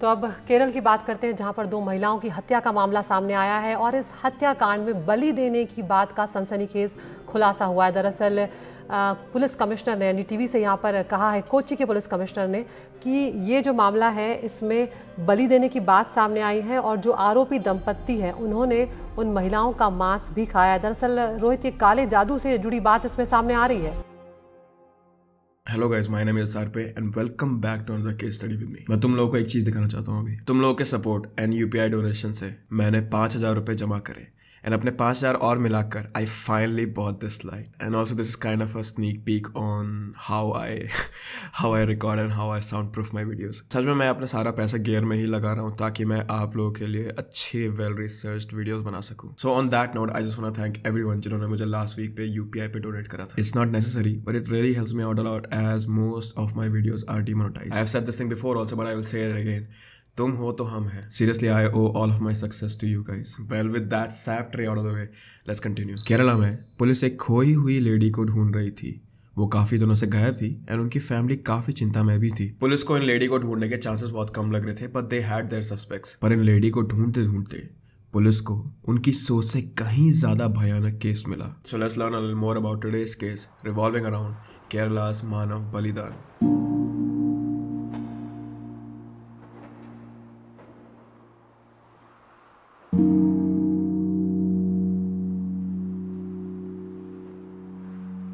तो अब केरल की बात करते हैं जहां पर दो महिलाओं की हत्या का मामला सामने आया है और इस हत्याकांड में बलि देने की बात का सनसनीखेज खुलासा हुआ है दरअसल पुलिस कमिश्नर ने एनडीटीवी से यहाँ पर कहा है कोची के पुलिस कमिश्नर ने कि ये जो मामला है इसमें बलि देने की बात सामने आई है और जो आरोपी दंपत्ति है उन्होंने उन महिलाओं का मांस भी खाया है दरअसल रोहित ये काले जादू से जुड़ी बात इसमें सामने आ रही है hello guys my name is पे and welcome back to another case study with me मैं तुम लोगों को एक चीज दिखाना चाहता हूँ अभी तुम लोगों के सपोर्ट एंड यूपीआई डोनेशन से मैंने पांच हजार रुपए जमा करे एंड अपने पाँच हज़ार और मिलाकर I finally bought this light and also this is kind of a sneak peek on how I how I record and how I soundproof my videos सच में मैं अपना सारा पैसा गेयर में ही लगा रहा हूँ ताकि मैं आप लोगों के लिए अच्छे वेल रिसर्च वीडियोज बना सकूँ so on that note I just thank everyone जिन्होंने मुझे लास्ट वीक पे यू पी आई पे डोनेट करा था it's not necessary but it really helps me out a lot as most of my videos are demonetize I have set this thing before also but I will say again तुम हो तो हम हैं seriously I owe all of my success to you guys well with that sap tray out of the way let's continue Kerala में police एक खोई हुई lady को ढूंढ रही थी वो काफ़ी दिनों से गायब थी एंड उनकी फैमिली काफ़ी चिंता में भी थी पुलिस को इन लेडी को ढूंढने के चांसेस बहुत कम लग रहे थे but they had their suspects पर इन लेडी को ढूंढते ढूंढते पुलिस को उनकी सोच से कहीं ज़्यादा भयानक केस मिला so let's learn a little more about today's case revolving around Kerala's मानव बलिदान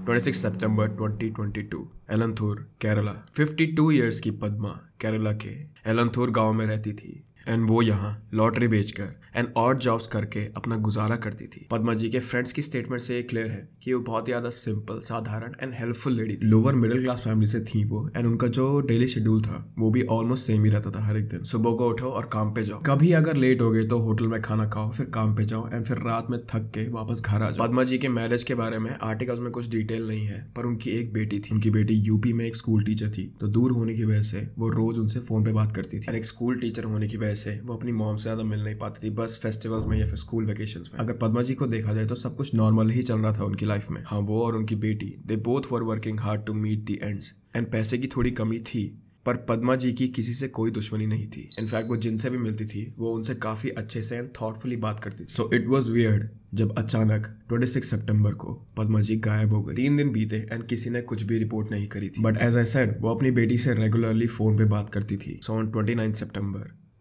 26 सितंबर 2022 एलंथोर केरला 52 इयर्स की पद्मा केरला के एलंथोर गांव में रहती थी एंड वो यहाँ लॉटरी बेचकर एंड और जॉब्स करके अपना गुजारा करती थी पदमा जी के फ्रेंड्स की स्टेटमेंट से ये क्लियर है कि वो बहुत ज़्यादा सिंपल साधारण एंड हेल्पफुल लेडी थी लोअर मिडिल क्लास फैमिली से थी वो एंड उनका जो डेली शेड्यूल था वो भी ऑलमोस्ट सेम ही रहता था हर एक दिन सुबह को उठो और काम पे जाओ कभी अगर लेट हो गए तो होटल में खाना खाओ फिर काम पे जाओ एंड फिर रात में थक के वापस घर आ जाओ पदमा जी के मैरिज के बारे में आर्टिकल्स में कुछ डिटेल नहीं है पर उनकी एक बेटी थी उनकी बेटी यूपी में एक स्कूल टीचर थी तो दूर होने की वजह से वो रोज उनसे फोन पे बात करती थी एक स्कूल टीचर होने की वजह वजह से वो अपनी मॉम से ज़्यादा मिल नहीं पाती थी बस फेस्टिवल्स में या फिर स्कूल वेकेशन में अगर पदमा जी को देखा जाए तो सब कुछ नॉर्मल ही चल रहा था उनकी लाइफ में हाँ वो और उनकी बेटी they both were working hard to meet the ends and पैसे की थोड़ी कमी थी पर पद्मा जी की किसी से कोई दुश्मनी नहीं थी इनफैक्ट वो जिनसे भी मिलती थी वो उनसे काफ़ी अच्छे से एंड थॉटफुली बात करती थी सो इट वॉज वियर्ड जब अचानक 26 सितंबर को पद्मा जी गायब हो गई तीन दिन बीते एंड किसी ने कुछ भी रिपोर्ट नहीं करी थी बट एज आई सेड वो अपनी बेटी से रेगुलरली फ़ोन पे बात करती थी so on twenty nine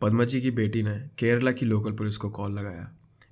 Padma ji की बेटी ने केरला की लोकल पुलिस को कॉल लगाया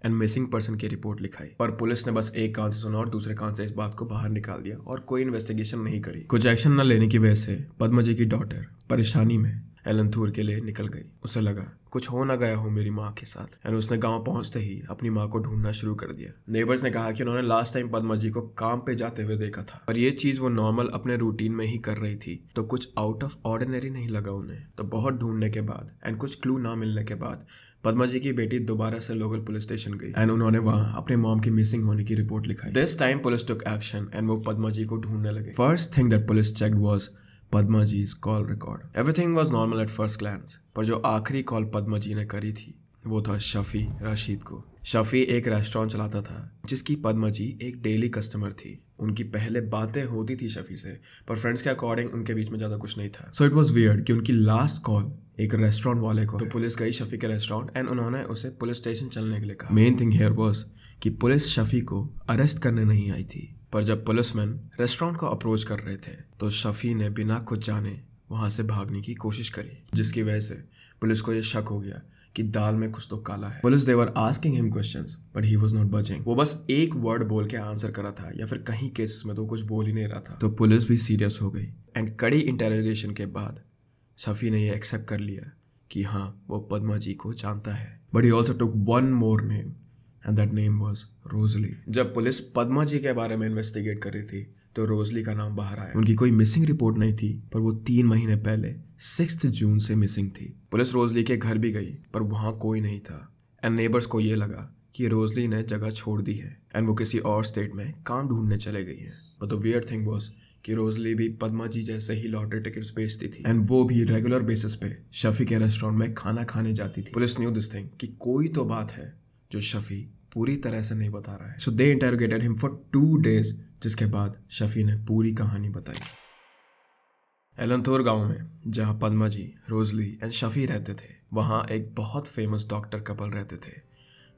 एंड मिसिंग पर्सन की रिपोर्ट लिखाई पर पुलिस ने बस एक कान से सुना और दूसरे कान से इस बात को बाहर निकाल दिया और कोई इन्वेस्टिगेशन नहीं करी कुछ एक्शन न लेने की वजह से पद्मा जी की डॉटर परेशानी में एलन थूर के लिए निकल गई उसे लगा कुछ हो ना गया हो मेरी माँ के साथ एंड उसने गांव पहुंचते ही अपनी माँ को ढूंढना शुरू कर दिया नेबर्स ने कहा कि उन्होंने लास्ट टाइम पदमा जी को काम पे जाते हुए देखा था पर ये चीज वो नॉर्मल अपने रूटीन में ही कर रही थी तो कुछ आउट ऑफ ऑर्डिनरी नहीं लगा उन्हें तो बहुत ढूंढने के बाद एंड कुछ क्लू ना मिलने के बाद पदमा जी की बेटी दोबारा से लोकल पुलिस स्टेशन गई एंड उन्होंने वहां अपने मॉम की मिसिंग होने की रिपोर्ट लिखाई this time police took action and वो पदमा जी को ढूंढने लगे first thing that police check was Padma ji's call record everything was normal at first glance पर जो आखिरी कॉल पद्मा जी ने करी थी वो था शफ़ी राशिद को शफ़ी एक रेस्टोरेंट चलाता था जिसकी पद्मा जी एक डेली कस्टमर थी उनकी पहले बातें होती थी शफ़ी से पर फ्रेंड्स के अकॉर्डिंग उनके बीच में ज़्यादा कुछ नहीं था सो इट वॉज़ वियर्ड कि उनकी लास्ट कॉल एक रेस्टोरेंट वाले को तो पुलिस गई शफ़ी के रेस्टोरेंट एंड उन्होंने उसे पुलिस स्टेशन चलने के लिए कहा मेन थिंग हेयर वॉज कि पुलिस शफ़ी को अरेस्ट करने नहीं आई थी पर जब पुलिसमैन रेस्टोरेंट को अप्रोच कर रहे थे तो शफी ने बिना कुछ जाने वहाँ से भागने की कोशिश करी जिसकी वजह से पुलिस को यह शक हो गया कि दाल में कुछ तो काला है police they were asking him question but he was not budging वो बस एक वर्ड बोल के आंसर करा था या फिर कहीं केसेस में तो कुछ बोल ही नहीं रहा था तो पुलिस भी सीरियस हो गई एंड कड़ी इंटेरोगेशन के बाद शफी ने यह एक्सेप्ट कर लिया कि हाँ वो पदमा जी को जानता है but he also took one more name and that name was Rosly जब पुलिस पदमा जी के बारे में इन्वेस्टिगेट कर रही थी तो रोजली का नाम बाहर आया उनकी कोई मिसिंग रिपोर्ट नहीं थी पर वो तीन महीने पहले सिक्स जून से मिसिंग थी पुलिस रोजली के घर भी गई पर वहाँ कोई नहीं था एंड नेबर्स को ये लगा कि रोजली ने जगह छोड़ दी है एंड वो किसी और स्टेट में काम ढूंढने चले गई है but the weird thing was कि रोजली भी पदमा जी जैसे ही लॉटरी टिकट्स बेचती थी एंड वो भी रेगुलर बेसिस पे शफी के रेस्टोरेंट में खाना खाने जाती थी पुलिस न्यू दिस थिंग कि कोई तो बात है जो शफ़ी पूरी तरह से नहीं बता रहा है so they interrogated him for two days जिसके बाद शफ़ी ने पूरी कहानी बताई एलंथोर गांव में जहां पद्मा जी रोजली एंड शफ़ी रहते थे वहां एक बहुत फेमस डॉक्टर कपल रहते थे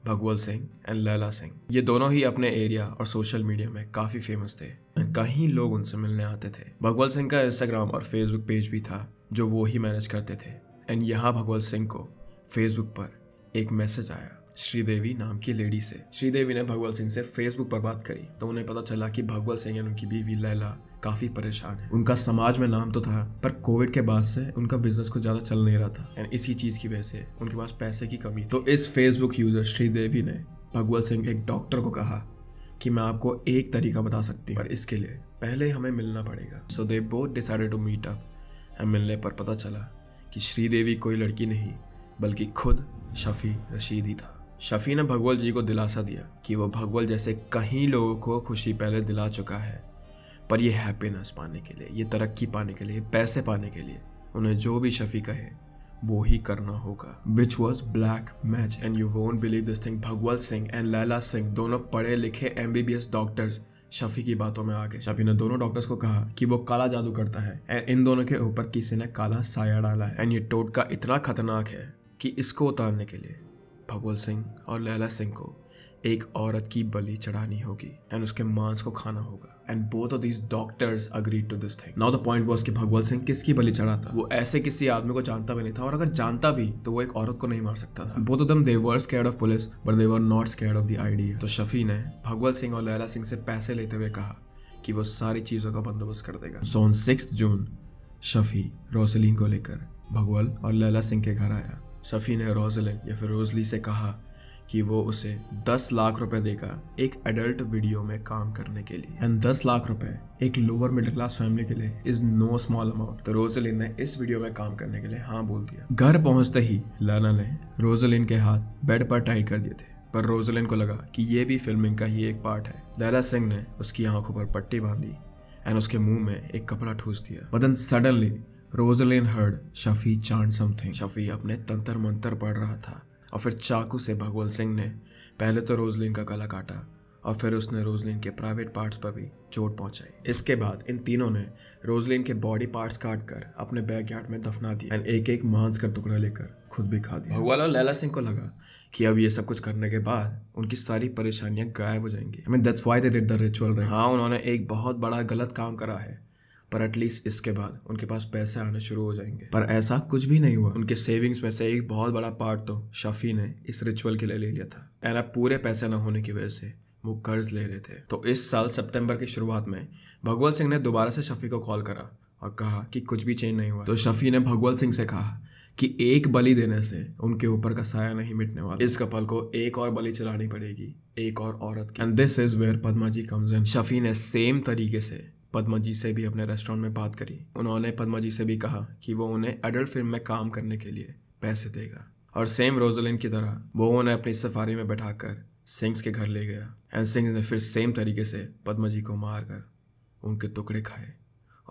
भगवल सिंह एंड लैला सिंह ये दोनों ही अपने एरिया और सोशल मीडिया में काफ़ी फेमस थे कहीं लोग उनसे मिलने आते थे भगवल सिंह का इंस्टाग्राम और फेसबुक पेज भी था जो वो ही मैनेज करते थे एंड यहाँ भगवल सिंह को फेसबुक पर एक मैसेज आया श्रीदेवी नाम की लेडी से श्रीदेवी ने भगवत सिंह से फेसबुक पर बात करी तो उन्हें पता चला कि भगवत सिंह और उनकी बीवी लैला काफी परेशान है उनका समाज में नाम तो था पर कोविड के बाद से उनका बिजनेस को ज्यादा चल नहीं रहा था एंड इसी चीज की वजह से उनके पास पैसे की कमी तो इस फेसबुक यूजर श्रीदेवी ने भगवत सिंह एक डॉक्टर को कहा कि मैं आपको एक तरीका बता सकती हूँ पर इसके लिए पहले हमें मिलना पड़ेगा so they both decided to meet up and मिलने पर पता चला कि श्रीदेवी कोई लड़की नहीं बल्कि खुद शफी रशीद ही था शफ़ी ने भगवल जी को दिलासा दिया कि वो भगवल जैसे कहीं लोगों को खुशी पहले दिला चुका है पर ये हैप्पीनेस पाने के लिए ये तरक्की पाने के लिए पैसे पाने के लिए उन्हें जो भी शफ़ी कहे वो ही करना होगा which was black match and you won't believe this thing Bhagwal Singh and Laila Singh दोनों पढ़े लिखे M B B S doctors Shafi की बातों में आ गए शफी ने दोनों डॉक्टर्स को कहा कि वो काला जादू करता है एंड इन दोनों के ऊपर किसी ने काला साया डाला है एंड ये टोटका इतना खतरनाक है कि इसको उतारने के लिए भगवल सिंह और लैला सिंह को एक औरत की बलि चढ़ानी होगी एंड उसके मांस को खाना होगा and both of this doctors agree to this thing now the point was कि भगवत सिंह किसकी बलि था वो ऐसे किसी आदमी को जानता भी नहीं था और अगर जानता भी तो वो एक औरत को नहीं मार सकता था both of them they were scared of police but they were not scared of the idea तो शफी ने भगवत सिंह और लैला सिंह से पैसे लेते हुए कहा कि वो सारी चीज़ों का बंदोबस्त कर देगा so on six June Shafi Roslin को लेकर भगवल और लैला सिंह के घर आया सफ़ी ने रोजलिन या फिर रोजली से कहा कि वो उसे दस लाख रुपए देगा एक एडल्ट वीडियो में काम करने के लिए एंड दस लाख रुपए एक लोअर मिडिल क्लास फैमिली के लिए इज नो स्मॉल अमाउंट तो रोजलिन ने इस वीडियो में काम करने के लिए हाँ बोल दिया घर पहुंचते ही लाना ने रोजलिन के हाथ बेड पर टाइट कर दिए थे पर रोजलिन को लगा कि ये भी फिल्मिंग का ही एक पार्ट है लैला सिंह ने उसकी आंखों पर पट्टी बांधी एंड उसके मुंह में एक कपड़ा ठूस दिया बदन सडनली रोजलिन हर्ड शफी चांद समथिंग शफी अपने तंत्र मंत्र पढ़ रहा था और फिर चाकू से भगवल सिंह ने पहले तो रोजलिन का गला काटा और फिर उसने रोजलिन के प्राइवेट पार्ट्स पर भी चोट पहुंचाई इसके बाद इन तीनों ने रोजलिन के बॉडी पार्ट्स काट कर अपने यार्ड में दफना दिया एंड एक एक मांस का टुकड़ा लेकर खुद भी खा दिया भगवाल और लैला सिंह को लगा कि अब ये सब कुछ करने के बाद उनकी सारी परेशानियां गायब हो जाएंगी I mean that's why they did the ritual हाँ उन्होंने एक बहुत बड़ा गलत काम करा है पर एटलीस्ट इसके बाद उनके पास पैसे आने शुरू हो जाएंगे पर ऐसा कुछ भी नहीं हुआ उनके सेविंग्स में से एक बहुत बड़ा पार्ट तो शफी ने इस रिचुअल के लिए ले लिया था एंड अब पूरे पैसे न होने की वजह से वो कर्ज ले रहे थे तो इस साल सितंबर की शुरुआत में भगवत सिंह ने दोबारा से शफी को कॉल करा और कहा कि कुछ भी चेंज नहीं हुआ तो शफी ने भगवत सिंह से कहा कि एक बलि देने से उनके ऊपर का साया नहीं मिटने वाला इस कपल को एक और बलि चलानी पड़ेगी एक और औरत की and this is where Padma ji comes in Shafi ने सेम तरीके से पद्मा जी से भी अपने रेस्टोरेंट में बात करी उन्होंने पद्मा जी से भी कहा कि वो उन्हें एडल्ट फिल्म में काम करने के लिए पैसे देगा और सेम रोजलिन की तरह वो उन्हें अपनी सफारी में बैठा कर सिंग्स के घर ले गया एंड सिंग्स ने फिर सेम तरीके से पद्मा जी को मार कर उनके टुकड़े खाए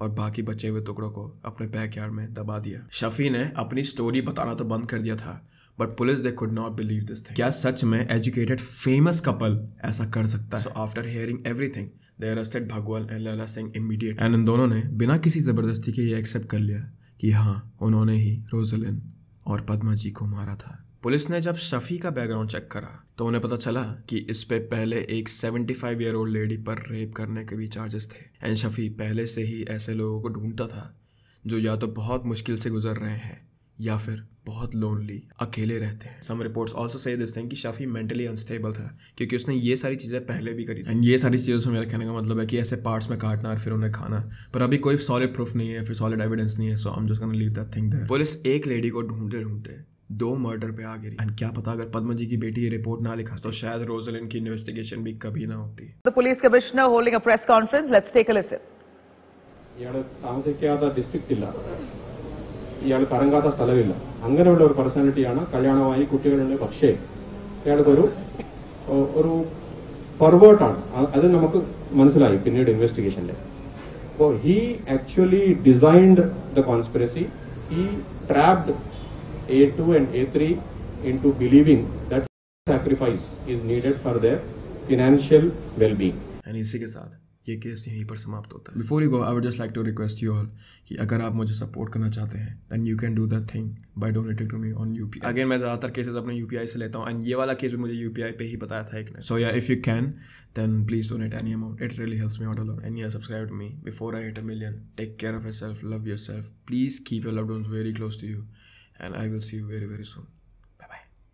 और बाकी बचे हुए टुकड़ों को अपने बैकयार्ड में दबा दिया शफी ने अपनी स्टोरी बताना तो बंद कर दिया था but police they could not believe this thing क्या सच में एजुकेटेड फेमस कपल ऐसा कर सकता है so after hearing everything they arrested Bhagwal and Lala Singh immediately. इन दोनों ने बिना किसी ज़बरदस्ती के ये एक्सेप्ट कर लिया कि हाँ उन्होंने ही रोजलिन और पद्मा जी को मारा था पुलिस ने जब शफी का बैकग्राउंड चेक करा तो उन्हें पता चला कि इस पे पहले एक 75 ईयर ओल्ड लेडी पर रेप करने के भी चार्जेस थे एंड शफी पहले से ही ऐसे लोगों को ढूंढता था जो या तो बहुत मुश्किल से गुजर रहे हैं या फिर बहुत लोनली अकेले रहते हैं some reports also say this thing कि शाफी मेंटली अनस्टेबल था क्योंकि उसने ये सारी चीज़ें पहले भी करी एंड ये सारी चीज़ों से मेरा कहने का मतलब है कि ऐसे पार्ट्स में काटना और फिर उन्हें खाना पर अभी कोई सॉलिड प्रूफ नहीं है फिर सॉलिड एविडेंस नहीं है सो हम just leave that thing that police एक लेडी को ढूंढते ढूंढते दो मर्डर पे आ गई एंड क्या पता अगर पद्मा जी की बेटी ये रिपोर्ट ना लिखा तो शायद रोजलिन की इन्वेस्टिगेशन भी कभी ना होती the police commissioner holding a press conference let's take a listen यार काम क्या था डिस्ट्रिक्ट जिला ഇയാൾ കറങ്ങാത്ത സ്ഥലമില്ല അങ്ങനെയുള്ള ഒരു പേഴ്സണാലിറ്റിയാണ് കല്യാണമായി കുട്ടികളുണ്ട് പക്ഷേ ഇയാൾക്കൊരു ഒരു പെർവേർട്ടാണ് അത് നമുക്ക് മനസ്സിലായി പിന്നീട് ഇൻവെസ്റ്റിഗേഷനിൽ അപ്പോൾ he actually designed the conspiracy he trapped a two and a three into believing that sacrifice is needed for their financial wellbeing ये केस यहीं पर समाप्त होता है before you go I would just like to request you all कि अगर आप मुझे सपोर्ट करना चाहते हैं then you can do that thing by donated to me on U P again मैं ज़्यादातर केसेस अपने यू से लेता हूँ एंड ये वाला केस भी मुझे यू पे ही बताया था एक ने सो या if you can then please donate any amount it really helps me out and subscribe to me before I hit a million take care of yourself love yourself please keep your loved ones very close to you and I will see you very very soon